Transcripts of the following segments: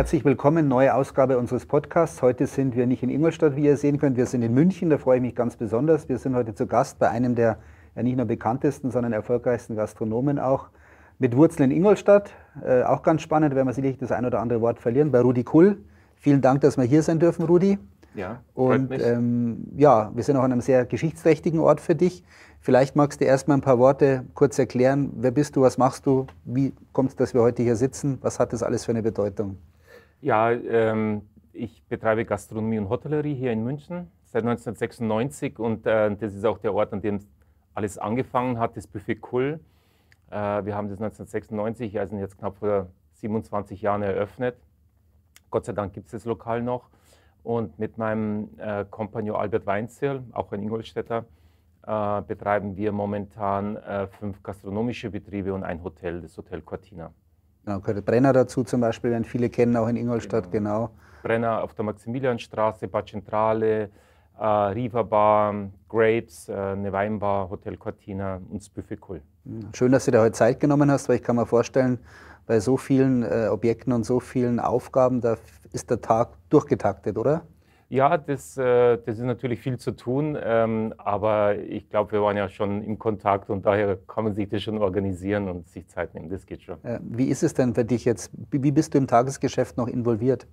Herzlich willkommen, neue Ausgabe unseres Podcasts. Heute sind wir nicht in Ingolstadt, wie ihr sehen könnt, wir sind in München, da freue ich mich ganz besonders. Wir sind heute zu Gast bei einem der ja nicht nur bekanntesten, sondern erfolgreichsten Gastronomen auch mit Wurzeln in Ingolstadt. Äh, auch ganz spannend, werden wir sicherlich das ein oder andere Wort verlieren, bei Rudi Kull. Vielen Dank, dass wir hier sein dürfen, Rudi. Ja, und ähm, ja, wir sind auch an einem sehr geschichtsträchtigen Ort für dich. Vielleicht magst du erst mal ein paar Worte kurz erklären. Wer bist du? Was machst du? Wie kommt es, dass wir heute hier sitzen? Was hat das alles für eine Bedeutung? Ja, ähm, ich betreibe Gastronomie und Hotellerie hier in München seit 1996 und äh, das ist auch der Ort, an dem alles angefangen hat, das Buffet Kull. Äh, wir haben das 1996, also jetzt knapp vor 27 Jahren eröffnet. Gott sei Dank gibt es das Lokal noch. Und mit meinem äh, Kompagnon Albert Weinzierl, auch ein Ingolstädter, äh, betreiben wir momentan äh, fünf gastronomische Betriebe und ein Hotel, das Hotel Cortina. Genau, gehört Brenner dazu zum Beispiel, den viele kennen, auch in Ingolstadt, genau. genau. Brenner auf der Maximilianstraße, Bad Centrale, äh, Riva Bar, Grapes, äh, eine Weinbar, Hotel Cortina und das Buffet Kuhl. Schön, dass du dir heute Zeit genommen hast, weil ich kann mir vorstellen, bei so vielen äh, Objekten und so vielen Aufgaben, da ist der Tag durchgetaktet, oder? Ja, das, äh, das ist natürlich viel zu tun, ähm, aber ich glaube, wir waren ja schon im Kontakt und daher kann man sich das schon organisieren und sich Zeit nehmen. Das geht schon. Äh, wie ist es denn für dich jetzt? Wie bist du im Tagesgeschäft noch involviert?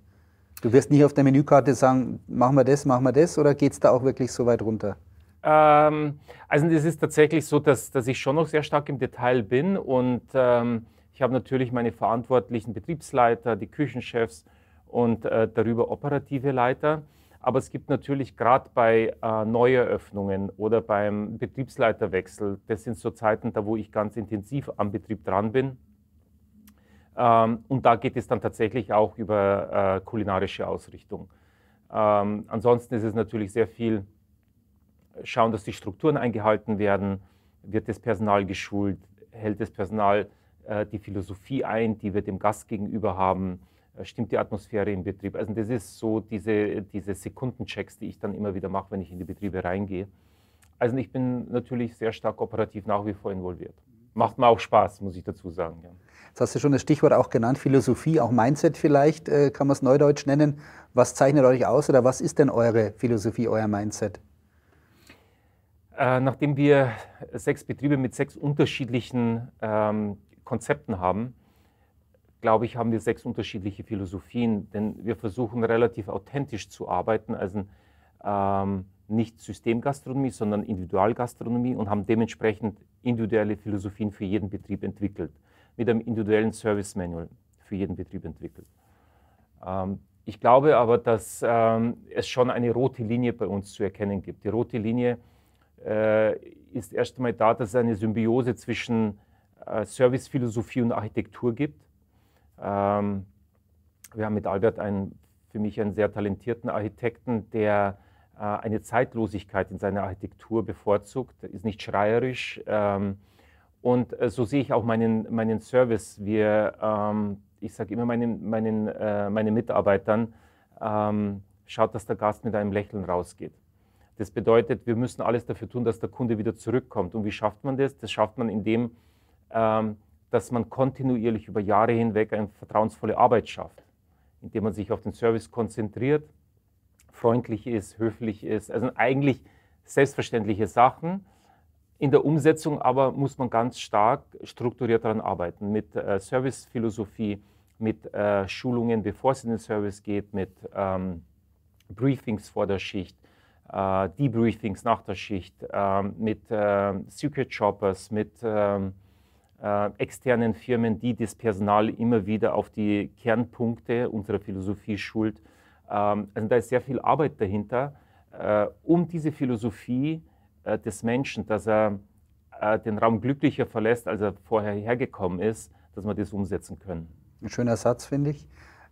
Du wirst nicht auf der Menükarte sagen, machen wir das, machen wir das, oder geht es da auch wirklich so weit runter? Ähm, also es ist tatsächlich so, dass, dass ich schon noch sehr stark im Detail bin und ähm, ich habe natürlich meine verantwortlichen Betriebsleiter, die Küchenchefs und äh, darüber operative Leiter. Aber es gibt natürlich gerade bei äh, Neueröffnungen oder beim Betriebsleiterwechsel, das sind so Zeiten, da wo ich ganz intensiv am Betrieb dran bin. Ähm, und da geht es dann tatsächlich auch über äh, kulinarische Ausrichtung. Ähm, ansonsten ist es natürlich sehr viel äh, schauen, dass die Strukturen eingehalten werden. Wird das Personal geschult? Hält das Personal äh, die Philosophie ein, die wir dem Gast gegenüber haben? Äh, stimmt die Atmosphäre im Betrieb. Also das ist so diese, diese Sekundenchecks, die ich dann immer wieder mache, wenn ich in die Betriebe reingehe. Also ich bin natürlich sehr stark operativ nach wie vor involviert. Macht mir auch Spaß, muss ich dazu sagen. Ja. Jetzt hast du schon das Stichwort auch genannt, Philosophie, auch Mindset vielleicht, äh, kann man es neudeutsch nennen. Was zeichnet euch aus oder was ist denn eure Philosophie, euer Mindset? Äh, nachdem wir sechs Betriebe mit sechs unterschiedlichen ähm, Konzepten haben, glaube ich, haben wir sechs unterschiedliche Philosophien, denn wir versuchen relativ authentisch zu arbeiten, also ähm, nicht Systemgastronomie, sondern Individualgastronomie und haben dementsprechend individuelle Philosophien für jeden Betrieb entwickelt, mit einem individuellen Service Manual für jeden Betrieb entwickelt. Ähm, ich glaube aber, dass ähm, es schon eine rote Linie bei uns zu erkennen gibt. Die rote Linie äh, ist erst einmal da, dass es eine Symbiose zwischen äh, Servicephilosophie und Architektur gibt ähm, wir haben mit Albert einen, für mich einen sehr talentierten Architekten, der äh, eine Zeitlosigkeit in seiner Architektur bevorzugt, ist nicht schreierisch. Ähm, und äh, so sehe ich auch meinen, meinen Service. Wir, ähm, ich sage immer meinen, meinen, äh, meinen Mitarbeitern, ähm, schaut, dass der Gast mit einem Lächeln rausgeht. Das bedeutet, wir müssen alles dafür tun, dass der Kunde wieder zurückkommt. Und wie schafft man das? Das schafft man, indem ähm, dass man kontinuierlich über Jahre hinweg eine vertrauensvolle Arbeit schafft, indem man sich auf den Service konzentriert, freundlich ist, höflich ist. Also eigentlich selbstverständliche Sachen. In der Umsetzung aber muss man ganz stark strukturiert daran arbeiten, mit äh, Servicephilosophie, mit äh, Schulungen, bevor es in den Service geht, mit ähm, Briefings vor der Schicht, äh, Debriefings nach der Schicht, ähm, äh, mit Secret Shoppers, mit ähm, äh, externen Firmen, die das Personal immer wieder auf die Kernpunkte unserer Philosophie schult. Ähm, also da ist sehr viel Arbeit dahinter, äh, um diese Philosophie äh, des Menschen, dass er äh, den Raum glücklicher verlässt, als er vorher hergekommen ist, dass wir das umsetzen können. Ein schöner Satz, finde ich.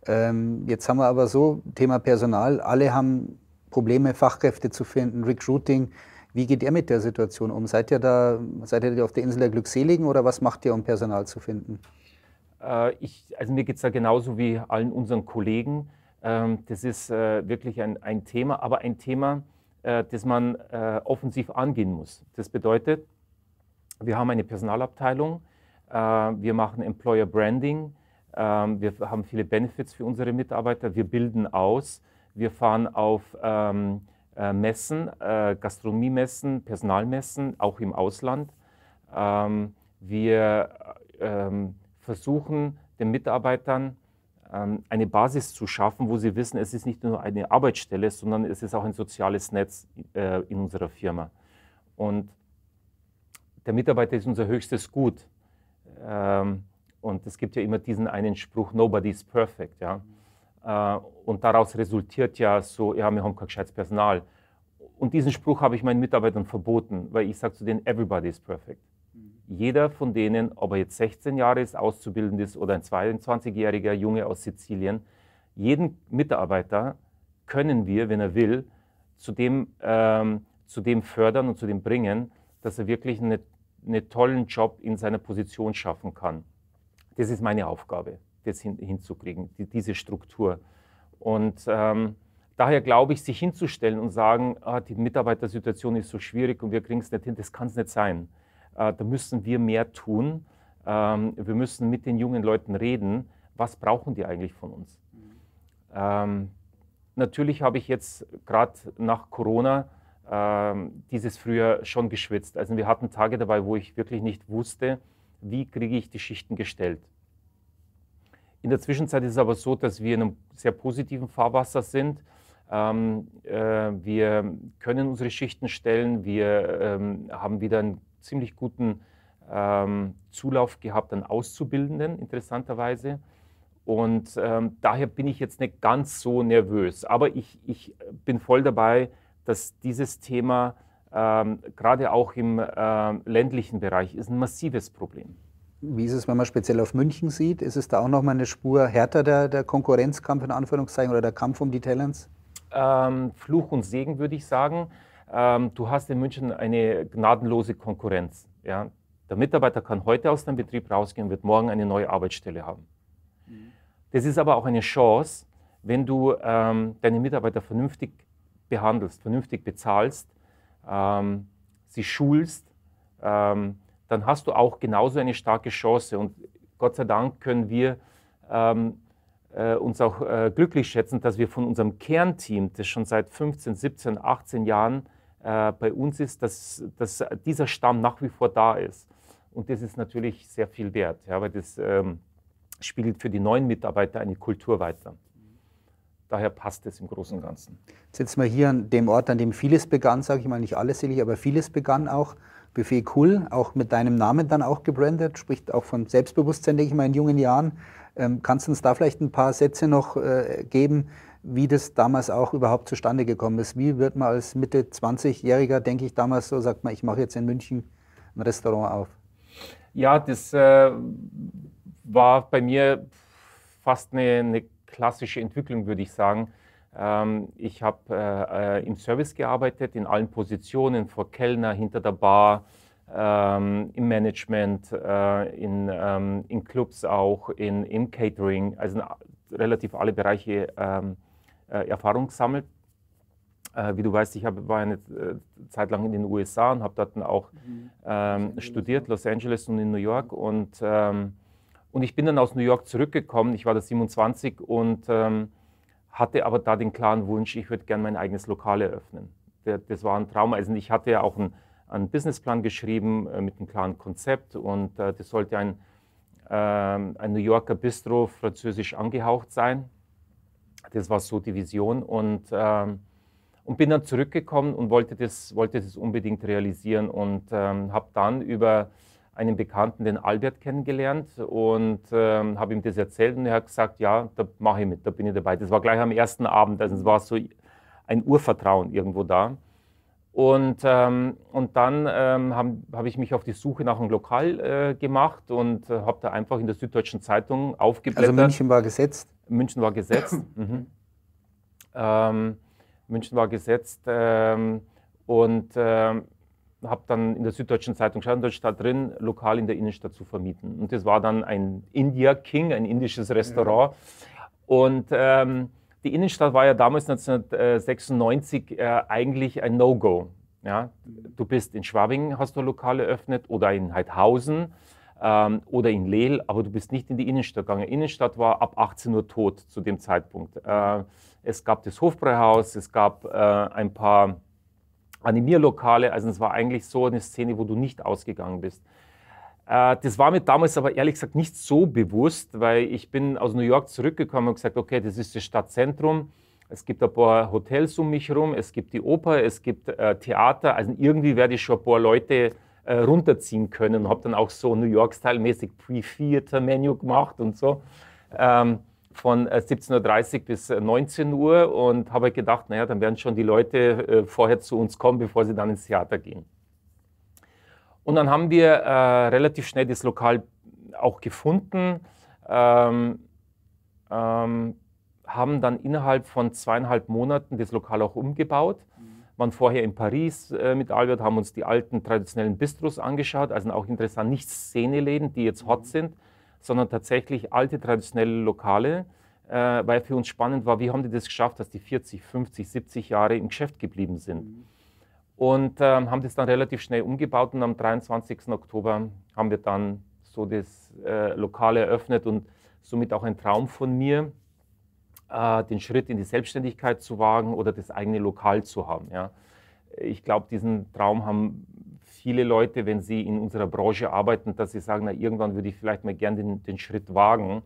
Ähm, jetzt haben wir aber so, Thema Personal, alle haben Probleme, Fachkräfte zu finden, Recruiting. Wie geht ihr mit der Situation um? Seid ihr da, seid ihr auf der Insel der Glückseligen oder was macht ihr, um Personal zu finden? Äh, ich, also mir geht es da genauso wie allen unseren Kollegen. Ähm, das ist äh, wirklich ein, ein, Thema, aber ein Thema, äh, das man äh, offensiv angehen muss. Das bedeutet, wir haben eine Personalabteilung, äh, wir machen Employer Branding, ähm, wir haben viele Benefits für unsere Mitarbeiter, wir bilden aus, wir fahren auf ähm, äh, messen, äh, Gastronomiemessen, Personalmessen, auch im Ausland. Ähm, wir ähm, versuchen den Mitarbeitern ähm, eine Basis zu schaffen, wo sie wissen, es ist nicht nur eine Arbeitsstelle, sondern es ist auch ein soziales Netz äh, in unserer Firma. Und der Mitarbeiter ist unser höchstes Gut. und es gibt ja immer diesen einen Spruch, nobody's perfect. Ja? Äh, und daraus resultiert ja so, ja, wir haben kein gescheites Personal. Und diesen Spruch habe ich meinen Mitarbeitern verboten, weil ich sage zu denen, everybody is perfect. Mhm. Jeder von denen, ob er jetzt 16 Jahre ist, auszubildend ist oder ein 22-jähriger Junge aus Sizilien, jeden Mitarbeiter können wir, wenn er will, zu dem, ähm, zu dem fördern und zu dem bringen, dass er wirklich einen eine tollen Job in seiner Position schaffen kann. Das ist meine Aufgabe das hin, hinzukriegen, die, diese Struktur. Und ähm, daher glaube ich, sich hinzustellen und sagen, ah, die Mitarbeitersituation ist so schwierig und wir kriegen es nicht hin, das kann es nicht sein. Äh, da müssen wir mehr tun. Ähm, wir müssen mit den jungen Leuten reden. Was brauchen die eigentlich von uns? Ähm, natürlich habe ich jetzt gerade nach Corona ähm, dieses Frühjahr schon geschwitzt. Also wir hatten Tage dabei, wo ich wirklich nicht wusste, wie kriege ich die Schichten gestellt. In der Zwischenzeit ist es aber so, dass wir in einem sehr positiven Fahrwasser sind. Ähm, äh, wir können unsere Schichten stellen. Wir ähm, haben wieder einen ziemlich guten ähm, Zulauf gehabt an Auszubildenden, interessanterweise. Und ähm, daher bin ich jetzt nicht ganz so nervös. Aber ich, ich bin voll dabei, dass dieses Thema ähm, gerade auch im äh, ländlichen Bereich ist ein massives Problem ist. Wie ist es, wenn man speziell auf München sieht? Ist es da auch nochmal eine Spur härter, der, der, Konkurrenzkampf in Anführungszeichen oder der Kampf um die Talents? Ähm, Fluch und Segen würde ich sagen. Ähm, du hast in München eine gnadenlose Konkurrenz. Ja? Der Mitarbeiter kann heute aus dem Betrieb rausgehen und wird morgen eine neue Arbeitsstelle haben. Mhm. Das ist aber auch eine Chance, wenn du ähm, deine Mitarbeiter vernünftig behandelst, vernünftig bezahlst, ähm, sie schulst, ähm, dann hast du auch genauso eine starke Chance. Und Gott sei Dank können wir ähm, äh, uns auch äh, glücklich schätzen, dass wir von unserem Kernteam, das schon seit 15, 17, 18 Jahren äh, bei uns ist, dass, dass, dieser Stamm nach wie vor da ist. Und das ist natürlich sehr viel wert, ja, weil das ähm, spiegelt für die neuen Mitarbeiter eine Kultur weiter. Daher passt es im Großen und Ganzen. Jetzt sitzen wir hier an dem Ort, an dem vieles begann, sage ich mal, nicht alles, aber vieles begann auch. Buffet cool, auch mit deinem Namen dann auch gebrandet, spricht auch von Selbstbewusstsein, denke ich mal, in jungen Jahren. Ähm, kannst du uns da vielleicht ein paar Sätze noch äh, geben, wie das damals auch überhaupt zustande gekommen ist? Wie wird man als Mitte 20-Jähriger, denke ich damals so, sagt man, ich mache jetzt in München ein Restaurant auf? Ja, das äh, war bei mir fast eine, eine klassische Entwicklung, würde ich sagen. Ähm, ich habe äh, äh, im Service gearbeitet, in allen Positionen, vor Kellner, hinter der Bar, ähm, im Management, äh, in, ähm, in Clubs auch, in, im Catering, also relativ alle Bereiche Erfahrung gesammelt. wie du weißt, ich hab, war eine Zeit lang in den USA und habe dort auch mhm. studiert, Los Angeles und in New York. Und, und ich bin dann aus New York zurückgekommen, ich war da 27 und hatte aber da den klaren Wunsch, ich würde gerne mein eigenes Lokal eröffnen. Das war ein Traum. Also ich hatte ja auch einen, einen Businessplan geschrieben äh, mit einem klaren Konzept und äh, das sollte ein, ähm, ein New Yorker Bistro französisch angehaucht sein. Das war so die Vision und, ähm, und bin dann zurückgekommen und wollte das, wollte das unbedingt realisieren und ähm, habe dann über einen Bekannten, den Albert, kennengelernt und ähm, habe ihm das erzählt und er hat gesagt, ja, da mache ich mit, da bin ich dabei. Das war gleich am ersten Abend, also es war so ein Urvertrauen irgendwo da. Und, ähm, und dann ähm, habe hab ich mich auf die Suche nach einem Lokal äh, gemacht und äh, habe da einfach in der Süddeutschen Zeitung aufgeblättert. Also München war gesetzt? München war gesetzt. mhm. ähm, München war gesetzt ähm, und ähm, habe dann in der Süddeutschen Zeitung Stadt drin, lokal in der Innenstadt zu vermieten. Und das war dann ein India King, ein indisches Restaurant. Ja. Und ähm, die Innenstadt war ja damals 1996 äh, eigentlich ein No-Go. Ja? Du bist in Schwabing, hast du ein Lokal eröffnet oder in Heidhausen ähm, oder in Lehl, aber du bist nicht in die Innenstadt gegangen. Die Innenstadt war ab 18 Uhr tot zu dem Zeitpunkt. Äh, es gab das Hofbräuhaus, es gab äh, ein paar Animierlokale. Also es war eigentlich so eine Szene, wo du nicht ausgegangen bist. Äh, das war mir damals aber ehrlich gesagt nicht so bewusst, weil ich bin aus New York zurückgekommen und gesagt, okay, das ist das Stadtzentrum. Es gibt ein paar Hotels um mich herum, es gibt die Oper, es gibt äh, Theater. Also irgendwie werde ich schon ein paar Leute äh, runterziehen können und habe dann auch so New York-Style-mäßig Pre-Theater-Menu gemacht und so. Ähm, von 17.30 äh, Uhr bis 19 äh, Uhr und habe gedacht, naja, dann werden schon die Leute äh, vorher zu uns kommen, bevor sie dann ins Theater gehen. Und dann haben wir äh, relativ schnell das Lokal auch gefunden, ähm, ähm, haben dann innerhalb von zweieinhalb Monaten das Lokal auch umgebaut. Mhm. Waren vorher in Paris äh, mit Albert, haben uns die alten traditionellen Bistros angeschaut, also auch interessant, nicht Szeneläden, die jetzt hot mhm. sind, sondern tatsächlich alte traditionelle Lokale, äh, weil für uns spannend war, wie haben die das geschafft, dass die 40, 50, 70 Jahre im Geschäft geblieben sind. Mhm. Und äh, haben das dann relativ schnell umgebaut und am 23. Oktober haben wir dann so das äh, Lokal eröffnet und somit auch ein Traum von mir, äh, den Schritt in die Selbstständigkeit zu wagen oder das eigene Lokal zu haben. Ja. Ich glaube, diesen Traum haben viele Leute, wenn sie in unserer Branche arbeiten, dass sie sagen, na, irgendwann würde ich vielleicht mal gerne den, den Schritt wagen.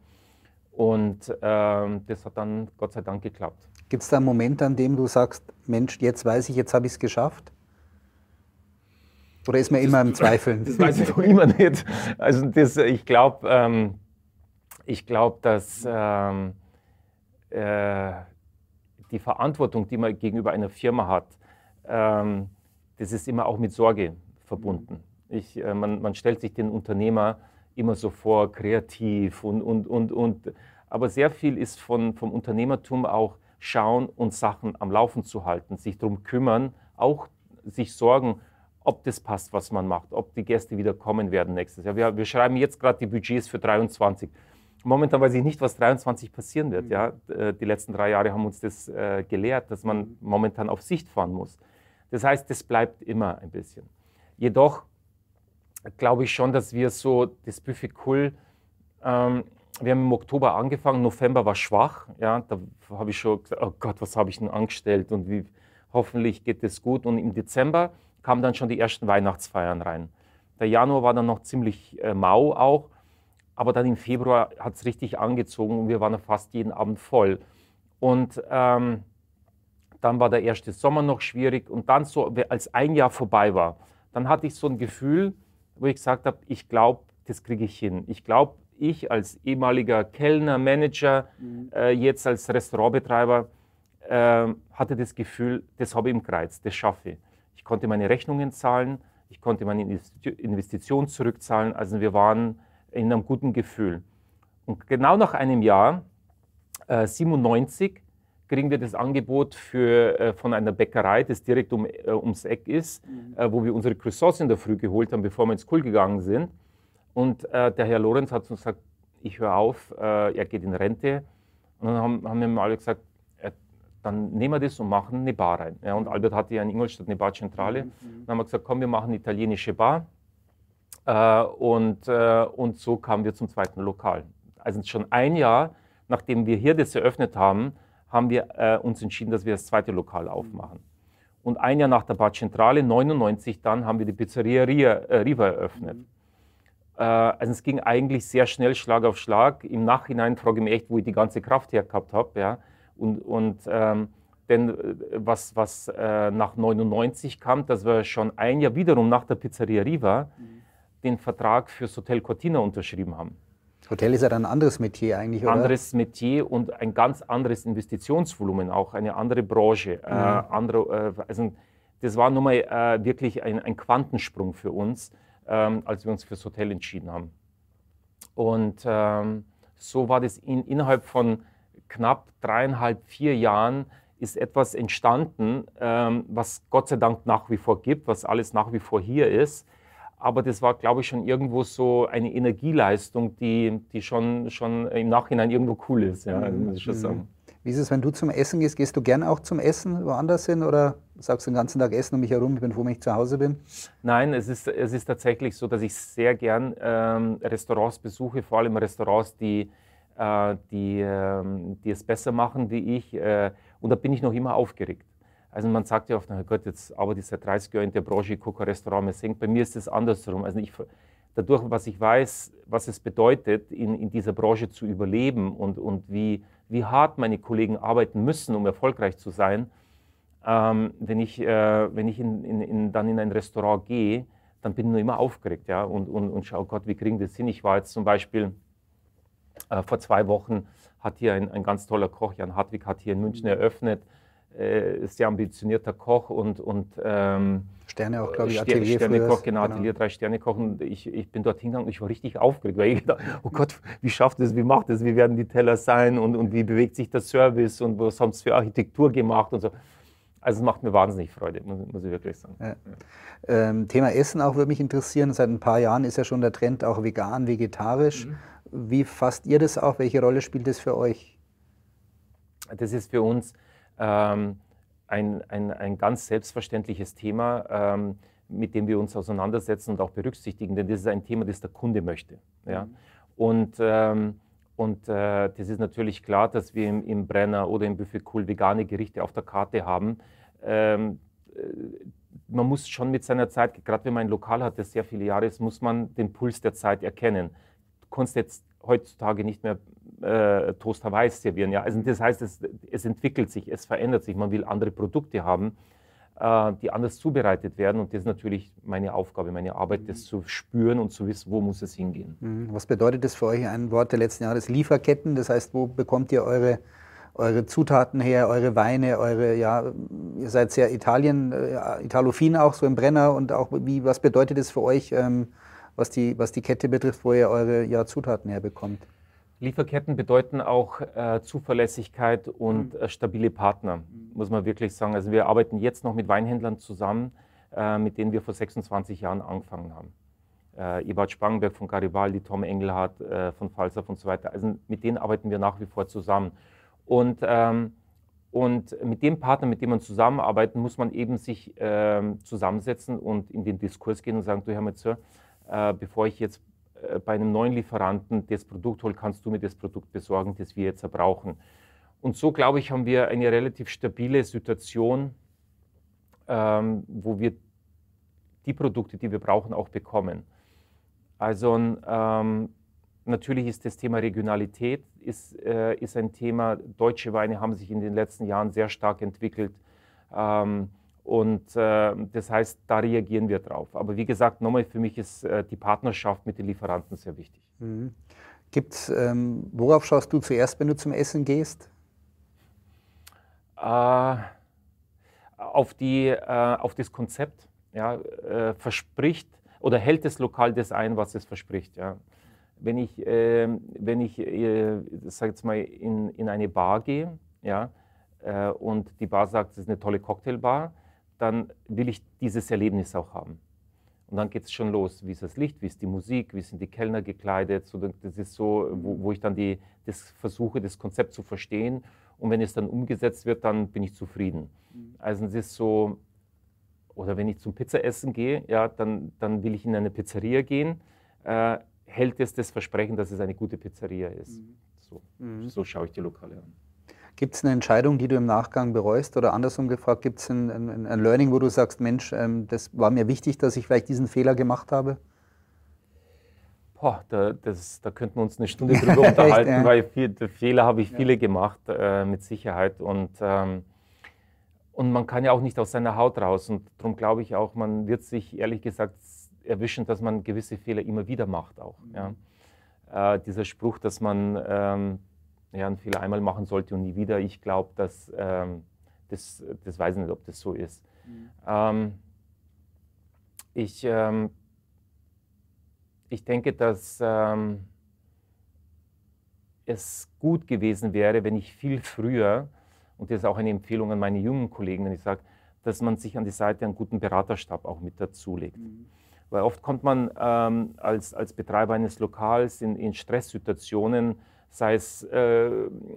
Und äh, das hat dann Gott sei Dank geklappt. Gibt es da einen Moment, an dem du sagst, Mensch, jetzt weiß ich, jetzt habe ich es geschafft? Oder ist man das, immer im Zweifeln? Das weiß ich doch immer nicht. Also das, ich glaube, ähm, ich dass ähm, äh, die Verantwortung, die man gegenüber einer Firma hat, ähm, das ist immer auch mit Sorge verbunden. Mhm. Ich, äh, man, man stellt sich den Unternehmer immer so vor, kreativ und, und, und, und. Aber sehr viel ist von, vom Unternehmertum auch schauen und Sachen am Laufen zu halten, sich darum kümmern, auch sich sorgen, ob das passt, was man macht, ob die Gäste wieder kommen werden nächstes Jahr. Wir, wir schreiben jetzt gerade die Budgets für 23. Momentan weiß ich nicht, was 23 passieren wird. Mhm. Ja? Äh, die letzten drei Jahre haben uns das äh, gelehrt, dass man mhm. momentan auf Sicht fahren muss. Das heißt, das bleibt immer ein bisschen. Jedoch glaube ich schon, dass wir so das buffet Cool, ähm, wir haben im Oktober angefangen, November war schwach. Ja, da habe ich schon gesagt, oh Gott, was habe ich denn angestellt und wie, hoffentlich geht es gut. Und im Dezember kamen dann schon die ersten Weihnachtsfeiern rein. Der Januar war dann noch ziemlich äh, mau auch, aber dann im Februar hat es richtig angezogen und wir waren fast jeden Abend voll. Und ähm, dann war der erste Sommer noch schwierig und dann so, als ein Jahr vorbei war, dann hatte ich so ein Gefühl, wo ich gesagt habe, ich glaube, das kriege ich hin. Ich glaube, ich als ehemaliger Kellner, Manager, mhm. äh, jetzt als Restaurantbetreiber, äh, hatte das Gefühl, das habe ich im Kreuz, das schaffe ich. Ich konnte meine Rechnungen zahlen, ich konnte meine Investitionen zurückzahlen. Also wir waren in einem guten Gefühl. Und genau nach einem Jahr, äh, 97, kriegen wir das Angebot für, äh, von einer Bäckerei, das direkt um, äh, ums Eck ist, mhm. äh, wo wir unsere Croissants in der Früh geholt haben, bevor wir ins Cool gegangen sind. Und äh, der Herr Lorenz hat uns gesagt, ich höre auf, äh, er geht in Rente. Und dann haben, haben wir mal alle gesagt, äh, dann nehmen wir das und machen eine Bar rein. Ja, und Albert hatte ja in Ingolstadt eine Barzentrale. Mhm. mhm. Dann haben wir gesagt, komm, wir machen eine italienische Bar. und, und so kamen wir zum zweiten Lokal. Also schon ein Jahr, nachdem wir hier das eröffnet haben, haben wir äh, uns entschieden, dass wir das zweite Lokal mhm. aufmachen. Und ein Jahr nach der Bad Zentrale, 99 dann, haben wir die Pizzeria Ria, äh, Riva eröffnet. Mhm. Äh, also es ging eigentlich sehr schnell, Schlag auf Schlag. Im Nachhinein frage ich mich echt, wo ich die ganze Kraft her gehabt habe. Ja? Und, und ähm, denn äh, was, was äh, nach 99 kam, dass wir schon ein Jahr wiederum nach der Pizzeria Riva mhm. den Vertrag fürs Hotel Cortina unterschrieben haben. Hotel ist ja dann ein anderes Metier eigentlich, oder? Anderes Metier und ein ganz anderes Investitionsvolumen, auch eine andere Branche. Mhm. Äh, andere, äh, also das war nun mal äh, wirklich ein, ein, Quantensprung für uns, ähm, als wir uns fürs Hotel entschieden haben. Und ähm, so war das in, innerhalb von knapp dreieinhalb, vier Jahren ist etwas entstanden, ähm, was Gott sei Dank nach wie vor gibt, was alles nach wie vor hier ist aber das war, glaube ich, schon irgendwo so eine Energieleistung, die, die schon, schon im Nachhinein irgendwo cool ist, ja, mhm. muss ich schon sagen. Wie ist es, wenn du zum Essen gehst? Gehst du gern auch zum Essen woanders hin oder sagst du den ganzen Tag Essen um mich herum, ich bin froh, wenn ich zu Hause bin? Nein, es ist, es ist tatsächlich so, dass ich sehr gern ähm, Restaurants besuche, vor allem Restaurants, die, äh, die, äh, die es besser machen wie ich. Äh, und da bin ich noch immer aufgeregt. Also man sagt ja oft, na Gott, jetzt arbeite ich seit 30 Jahren in der Branche, ich gucke Restaurant, mehr senkt. Bei mir ist es andersrum. Also ich, dadurch, was ich weiß, was es bedeutet, in, in dieser Branche zu überleben und, und wie, wie hart meine Kollegen arbeiten müssen, um erfolgreich zu sein, ähm, wenn ich, äh, wenn ich in, in, in, dann in ein Restaurant gehe, dann bin ich nur immer aufgeregt ja? und, und, und schaue, Gott, wie kriegen wir das hin? Ich war jetzt zum Beispiel äh, vor zwei Wochen, hat hier ein, ein ganz toller Koch, Jan Hartwig, hat hier in München eröffnet, äh, sehr ambitionierter Koch und, und ähm, Sterne auch, glaube ich, Sterne, Atelier genau, genau, Atelier drei Sterne kochen. Ich, ich bin dort hingegangen und ich war richtig aufgeregt, weil ich dachte, oh Gott, wie schafft es, wie macht es, wie werden die Teller sein und, und wie bewegt sich der Service und was haben sie für Architektur gemacht und so. Also es macht mir wahnsinnig Freude, muss, muss ich wirklich sagen. Ja. Ähm, Thema Essen auch würde mich interessieren. Seit ein paar Jahren ist ja schon der Trend auch vegan, vegetarisch. Mhm. Wie fasst ihr das auf? Welche Rolle spielt das für euch? Das ist für uns ähm, ein, ein, ein ganz selbstverständliches Thema, ähm, mit dem wir uns auseinandersetzen und auch berücksichtigen, denn das ist ein Thema, das der Kunde möchte. Ja? Mhm. Und, ähm, und äh, das ist natürlich klar, dass wir im, im Brenner oder im Buffet Cool vegane Gerichte auf der Karte haben. Ähm, äh, man muss schon mit seiner Zeit, gerade wenn man ein Lokal hat, das sehr viele Jahre ist, muss man den Puls der Zeit erkennen. Du kannst jetzt heutzutage nicht mehr äh, Toaster weiß servieren. Ja? Also das heißt, es, es, entwickelt sich, es verändert sich. Man will andere Produkte haben, äh, die anders zubereitet werden. Und das ist natürlich meine Aufgabe, meine Arbeit, das zu spüren und zu wissen, wo muss es hingehen. Mhm. Was bedeutet das für euch ein Wort der letzten Jahre? Das Lieferketten, das heißt, wo bekommt ihr eure eure Zutaten her, eure Weine, eure, ja, ihr seid sehr Italien, äh, Italofin auch so im Brenner und auch wie, was bedeutet das für euch, ähm, was, die, was die Kette betrifft, wo ihr eure ja, Zutaten herbekommt? Lieferketten bedeuten auch äh, Zuverlässigkeit und mhm. äh, stabile Partner, mhm. muss man wirklich sagen. Also wir arbeiten jetzt noch mit Weinhändlern zusammen, äh, mit denen wir vor 26 Jahren angefangen haben. Äh, Spangenberg von Garibaldi, Tom Engelhardt äh, von Falsaff und so weiter. Also mit denen arbeiten wir nach wie vor zusammen. Und, ähm, und mit dem Partner, mit dem man zusammenarbeitet, muss man eben sich ähm, zusammensetzen und in den Diskurs gehen und sagen, du Herr Metzger, äh, bevor ich jetzt äh, bei einem neuen Lieferanten das Produkt holen, kannst du mir das Produkt besorgen, das wir jetzt brauchen. Und so, glaube ich, haben wir eine relativ stabile Situation, ähm, wo wir die Produkte, die wir brauchen, auch bekommen. Also ähm, natürlich ist das Thema Regionalität ist, äh, ist ein Thema. Deutsche Weine haben sich in den letzten Jahren sehr stark entwickelt. Ähm, und äh, das heißt, da reagieren wir drauf. Aber wie gesagt, nochmal, für mich ist äh, die Partnerschaft mit den Lieferanten sehr wichtig. Mhm. Gibt's, ähm, worauf schaust du zuerst, wenn du zum Essen gehst? Äh, auf, die, äh, auf das Konzept. Ja, äh, verspricht oder hält das Lokal das ein, was es verspricht. Ja. Wenn ich, ähm, wenn ich äh, sag jetzt mal, in, in eine Bar gehe ja, und die Bar sagt, es ist eine tolle Cocktailbar, dann will ich dieses Erlebnis auch haben. Und dann geht es schon los. Wie ist das Licht? Wie ist die Musik? Wie sind die Kellner gekleidet? So, das ist so, wo, wo ich dann die, das versuche, das Konzept zu verstehen. Und wenn es dann umgesetzt wird, dann bin ich zufrieden. Mhm. Also es ist so, oder wenn ich zum Pizzaessen gehe, ja, dann, dann will ich in eine Pizzeria gehen. Äh, hält es das Versprechen, dass es eine gute Pizzeria ist? Mhm. So, mhm. so schaue ich die Lokale an. Gibt es eine Entscheidung, die du im Nachgang bereust? Oder andersrum gefragt, gibt es ein, ein, ein, Learning, wo du sagst, Mensch, ähm, das war mir wichtig, dass ich vielleicht diesen Fehler gemacht habe? Boah, da, das, da könnten wir uns eine Stunde drüber unterhalten, Echt, ja. weil viel, Fehler habe ich ja. viele gemacht, äh, mit Sicherheit. Und, ähm, und man kann ja auch nicht aus seiner Haut raus. Und darum glaube ich auch, man wird sich ehrlich gesagt erwischen, dass man gewisse Fehler immer wieder macht auch. Mhm. Ja. Äh, dieser Spruch, dass man... Ähm, ja, einen Fehler einmal machen sollte und nie wieder. Ich glaube, dass ähm, das, das weiß ich nicht, ob das so ist. Mhm. Ähm, ich, ähm, ich denke, dass ähm, es gut gewesen wäre, wenn ich viel früher, und das ist auch eine Empfehlung an meine jungen Kollegen, wenn ich sage, dass man sich an die Seite einen guten Beraterstab auch mit dazulegt. Mhm. Weil oft kommt man ähm, als, als Betreiber eines Lokals in, in Stresssituationen, sei es äh,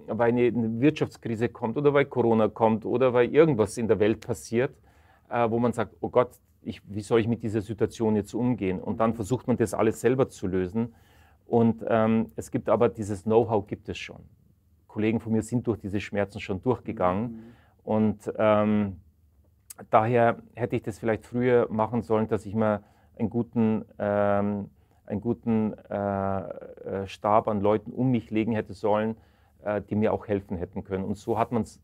weil eine Wirtschaftskrise kommt oder weil Corona kommt oder weil irgendwas in der Welt passiert, äh, wo man sagt, oh Gott, ich, wie soll ich mit dieser Situation jetzt umgehen? Und dann mhm. versucht man das alles selber zu lösen. Und ähm, es gibt aber dieses Know-how gibt es schon. Kollegen von mir sind durch diese Schmerzen schon durchgegangen. Mhm. Und ähm, daher hätte ich das vielleicht früher machen sollen, dass ich mir einen guten ähm, einen guten äh, äh, Stab an Leuten um mich legen hätte sollen, äh, die mir auch helfen hätten können. Und so hat man es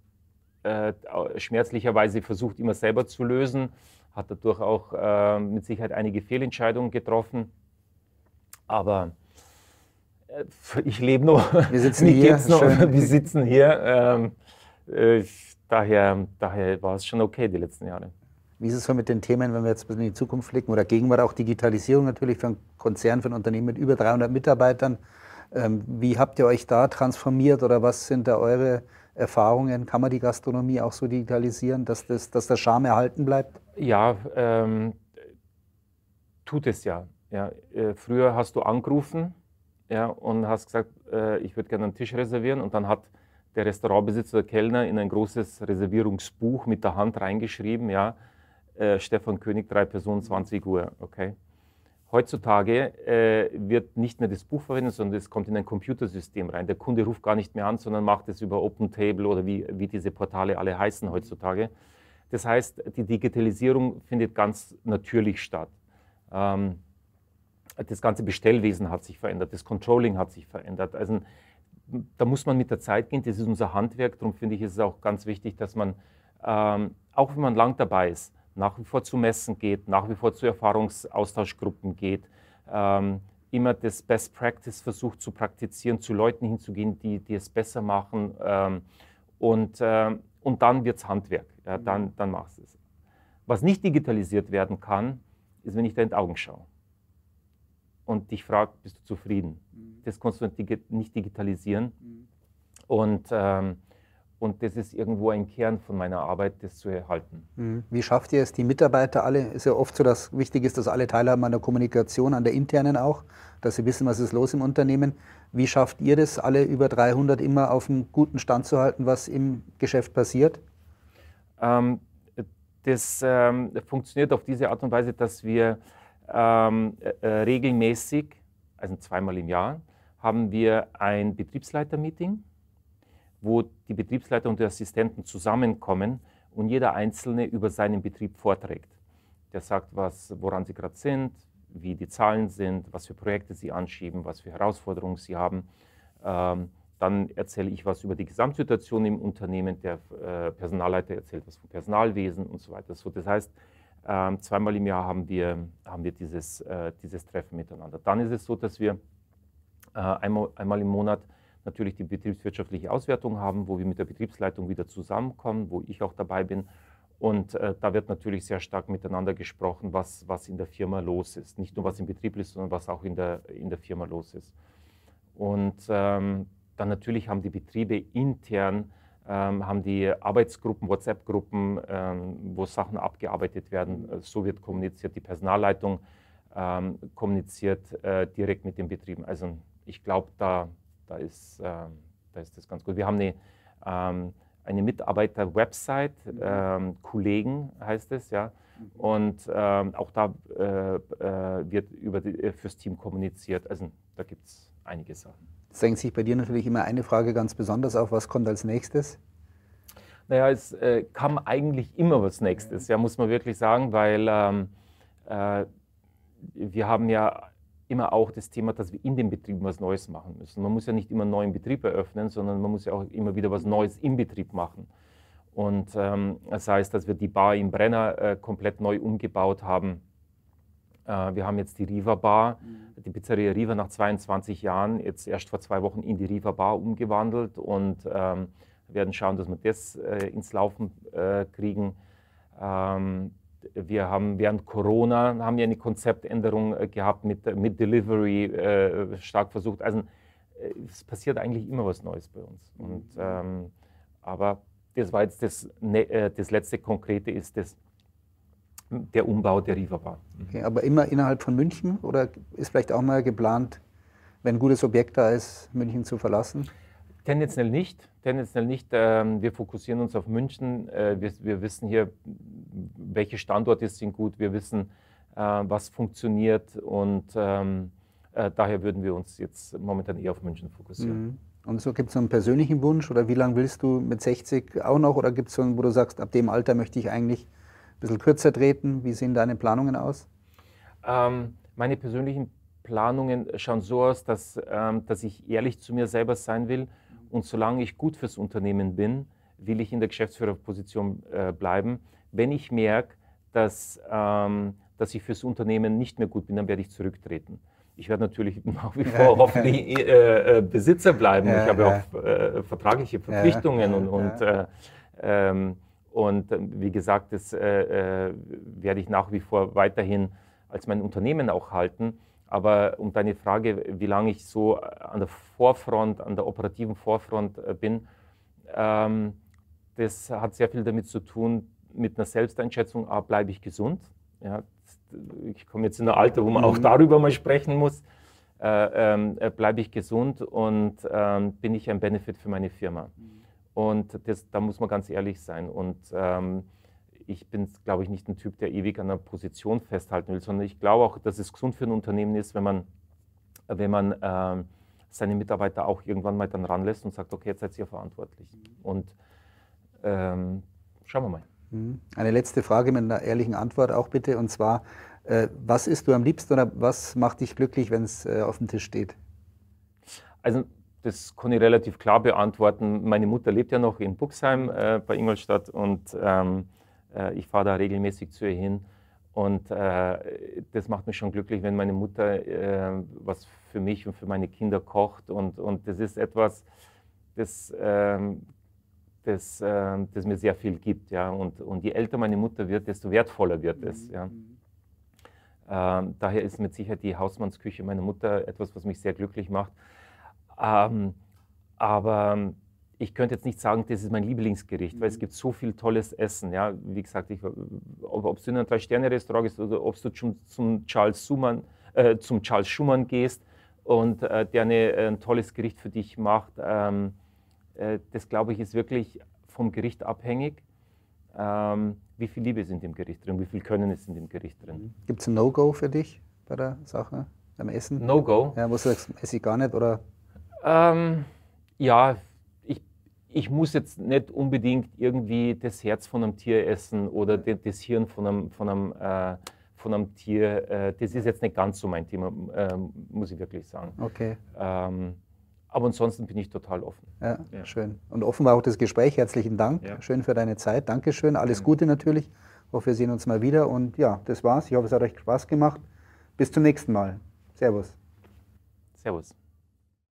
äh, schmerzlicherweise versucht, immer selber zu lösen, hat dadurch auch äh, mit Sicherheit einige Fehlentscheidungen getroffen. Aber äh, ich lebe noch. Wir sitzen hier. Noch, wir sitzen hier. Ähm, daher daher war es schon okay die letzten Jahre. Wie ist es so mit den Themen, wenn wir jetzt ein bisschen in die Zukunft blicken oder Gegenwart auch Digitalisierung natürlich für einen Konzern, für ein Unternehmen mit über 300 Mitarbeitern? Ähm, wie habt ihr euch da transformiert oder was sind da eure Erfahrungen? Kann man die Gastronomie auch so digitalisieren, dass, das, dass der Charme erhalten bleibt? Ja, ähm, tut es ja. ja. Äh, früher hast du angerufen ja, und hast gesagt, äh, ich würde gerne einen Tisch reservieren und dann hat der Restaurantbesitzer, der Kellner in ein großes Reservierungsbuch mit der Hand reingeschrieben, ja, äh, Stefan König, drei Personen, 20 Uhr. Okay? Heutzutage äh, wird nicht mehr das Buch verwendet, sondern es kommt in ein Computersystem rein. Der Kunde ruft gar nicht mehr an, sondern macht es über Open Table oder wie, wie diese Portale alle heißen heutzutage. Das heißt, die Digitalisierung findet ganz natürlich statt. Ähm, das ganze Bestellwesen hat sich verändert, das Controlling hat sich verändert. Also da muss man mit der Zeit gehen, das ist unser Handwerk. Darum finde ich, ist es auch ganz wichtig, dass man, ähm, auch wenn man lang dabei ist, nach wie vor zu Messen geht, nach wie vor zu Erfahrungsaustauschgruppen geht, ähm, immer das Best Practice versucht zu praktizieren, zu Leuten hinzugehen, die, die es besser machen. Ähm, und, äh, und dann wird es Handwerk, ja, mhm. dann, dann machst du es. Was nicht digitalisiert werden kann, ist, wenn ich da in die Augen schaue und dich frage, bist du zufrieden? Mhm. Das kannst du nicht digitalisieren. Mhm. Und ähm, und das ist irgendwo ein Kern von meiner Arbeit, das zu erhalten. Mhm. Wie schafft ihr es, die Mitarbeiter alle? Ist ja oft so, dass wichtig ist, dass alle teilhaben an der Kommunikation, an der internen auch, dass sie wissen, was ist los im Unternehmen. Wie schafft ihr das, alle über 300 immer auf einem guten Stand zu halten, was im Geschäft passiert? Ähm, das ähm, funktioniert auf diese Art und Weise, dass wir ähm, äh, regelmäßig, also zweimal im Jahr, haben wir ein Betriebsleiter-Meeting. Betriebsleitermeeting wo die Betriebsleiter und die Assistenten zusammenkommen und jeder Einzelne über seinen Betrieb vorträgt. Der sagt, was, woran sie gerade sind, wie die Zahlen sind, was für Projekte sie anschieben, was für Herausforderungen sie haben. Ähm, dann erzähle ich was über die Gesamtsituation im Unternehmen. Der äh, Personalleiter erzählt was vom Personalwesen und so weiter. So, das heißt, äh, zweimal im Jahr haben wir, haben wir dieses, äh, dieses Treffen miteinander. Dann ist es so, dass wir äh, einmal, einmal im Monat natürlich die betriebswirtschaftliche Auswertung haben, wo wir mit der Betriebsleitung wieder zusammenkommen, wo ich auch dabei bin. Und äh, da wird natürlich sehr stark miteinander gesprochen, was, was in der Firma los ist. Nicht nur was im Betrieb ist, sondern was auch in der, in der Firma los ist. Und ähm, dann natürlich haben die Betriebe intern, ähm, haben die Arbeitsgruppen, WhatsApp-Gruppen, ähm, wo Sachen abgearbeitet werden. So wird kommuniziert, die Personalleitung ähm, kommuniziert äh, direkt mit den Betrieben. Also ich glaube, da, da ist, ähm, da ist das ganz gut. Wir haben eine, ähm, eine Mitarbeiter-Website, mhm. ähm, Kollegen heißt es, ja. Mhm. Und auch da äh, äh, wird über die, äh, fürs Team kommuniziert. Also da gibt es einige Sachen. Es drängt sich bei dir natürlich immer eine Frage ganz besonders auf, was kommt als nächstes? Naja, es äh, kam eigentlich immer was Nächstes, ja, muss man wirklich sagen, weil ähm, äh, wir haben ja immer auch das Thema, dass wir in den Betrieben was Neues machen müssen. Man muss ja nicht immer einen neuen Betrieb eröffnen, sondern man muss ja auch immer wieder was mhm. Neues im Betrieb machen. Und ähm, das heißt, dass wir die Bar im Brenner äh, komplett neu umgebaut haben. Äh, wir haben jetzt die Riva Bar, mhm. die Pizzeria Riva nach 22 Jahren, jetzt erst vor zwei Wochen in die Riva Bar umgewandelt und ähm, werden schauen, dass wir das äh, ins Laufen äh, kriegen. Ähm, wir haben während Corona haben wir eine Konzeptänderung äh, gehabt mit, äh, mit Delivery äh, stark versucht. Also äh, es passiert eigentlich immer was Neues bei uns. Mhm. Und, ähm, aber das war jetzt das, ne, das letzte Konkrete ist das, der Umbau der Riva mhm. okay, aber immer innerhalb von München oder ist vielleicht auch mal geplant, wenn ein gutes Objekt da ist, München zu verlassen? Tendenziell nicht. Tendenziell nicht. Ähm, wir fokussieren uns auf München. Äh, wir, wir wissen hier, welche Standorte sind gut. Wir wissen, äh, was funktioniert. Und ähm, äh, daher würden wir uns jetzt momentan eher auf München fokussieren. Mhm. Und so gibt es einen persönlichen Wunsch oder wie lange willst du mit 60 auch noch? Oder gibt es so einen, wo du sagst, ab dem Alter möchte ich eigentlich ein bisschen kürzer treten? Wie sehen deine Planungen aus? Ähm, meine persönlichen Planungen schauen so aus, dass, ähm, dass ich ehrlich zu mir selber sein will und solange ich gut fürs Unternehmen bin, will ich in der Geschäftsführerposition äh, bleiben. Wenn ich merke, dass, ähm, dass ich fürs Unternehmen nicht mehr gut bin, dann werde ich zurücktreten. Ich werde natürlich nach wie vor ja. hoffentlich äh, äh, Besitzer bleiben. Ja, ich habe ja. auch äh, vertragliche Verpflichtungen und, und, äh, ähm, und äh, wie gesagt, das werde ich nach wie vor weiterhin als mein Unternehmen auch halten. Aber um deine Frage, wie lange ich so äh, an der Vorfront, an der operativen Vorfront äh, bin, ähm, das hat sehr viel damit zu tun, mit einer Selbsteinschätzung, ah, bleibe ich gesund. Ja, ich komme jetzt in ein Alter, wo man auch mhm. darüber mal sprechen muss. Äh, ähm, äh, bleibe ich gesund und äh, bin ich ein Benefit für meine Firma? Mhm. Und das, da muss man ganz ehrlich sein. Und ähm, ich bin, glaube ich, nicht ein Typ, der ewig an einer Position festhalten will, sondern ich glaube auch, dass es gesund für ein Unternehmen ist, wenn man, wenn man äh, seine Mitarbeiter auch irgendwann mal dann ranlässt und sagt, okay, jetzt seid ihr verantwortlich. Und ähm, schauen wir mal. Mhm. Eine letzte Frage mit einer ehrlichen Antwort auch bitte, und zwar, äh, was isst du am liebsten oder was macht dich glücklich, wenn es äh, auf dem Tisch steht? Also das kann ich relativ klar beantworten. Meine Mutter lebt ja noch in Buxheim äh, bei Ingolstadt und ähm, äh, ich fahre da regelmäßig zu ihr hin. Und äh, das macht mich schon glücklich, wenn meine Mutter äh, was für mich und für meine Kinder kocht. Und, und das ist etwas, das, äh, das, ähm, das mir sehr viel gibt. Ja? Und, und je älter meine Mutter wird, desto wertvoller wird mhm. es. Mhm. Ja? Ähm, daher ist mit Sicherheit die Hausmannsküche meiner Mutter etwas, was mich sehr glücklich macht. Ähm, aber ich könnte jetzt nicht sagen, das ist mein Lieblingsgericht, mhm. weil es mhm. gibt so viel tolles Essen. Ja, wie gesagt, ich, ob, ob du in ein Drei-Sterne-Restaurant gehst oder ob du zum, zum Charles Schumann, äh, zum Charles Schumann gehst und äh, der eine, äh, ein tolles Gericht für dich macht, ähm, äh, das glaube ich ist wirklich vom Gericht abhängig. Ähm, wie viel Liebe ist in dem Gericht drin? Wie viel Können ist in dem Gericht drin? Mhm. Gibt es ein No-Go für dich bei der Sache, beim Essen? No-Go? Ja, wo du sagst, esse ich gar nicht oder? Ähm, ja, ich muss jetzt nicht unbedingt irgendwie das Herz von einem Tier essen oder das Hirn von einem, von einem, äh, von einem Tier. Äh, das ist jetzt nicht ganz so mein Thema, äh, muss ich wirklich sagen. Okay. Ähm, aber ansonsten bin ich total offen. Ja, ja, schön. Und offen war auch das Gespräch. Herzlichen Dank. Ja. Schön für deine Zeit. Dankeschön. Alles Gute natürlich. Ich hoffe, wir sehen uns mal wieder. Und ja, das war's. Ich hoffe, es hat euch Spaß gemacht. Bis zum nächsten Mal. Servus. Servus.